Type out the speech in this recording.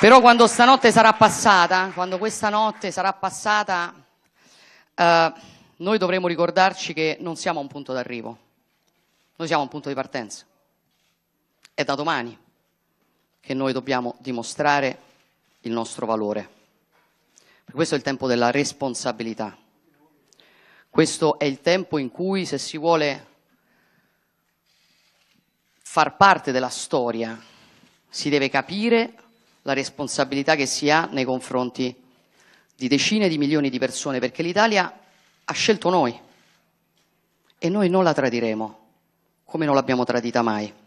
Però quando stanotte sarà passata, quando questa notte sarà passata, eh, noi dovremo ricordarci che non siamo a un punto d'arrivo, noi siamo a un punto di partenza. È da domani che noi dobbiamo dimostrare il nostro valore. Per questo è il tempo della responsabilità. Questo è il tempo in cui se si vuole far parte della storia si deve capire la responsabilità che si ha nei confronti di decine di milioni di persone, perché l'Italia ha scelto noi e noi non la tradiremo, come non l'abbiamo tradita mai.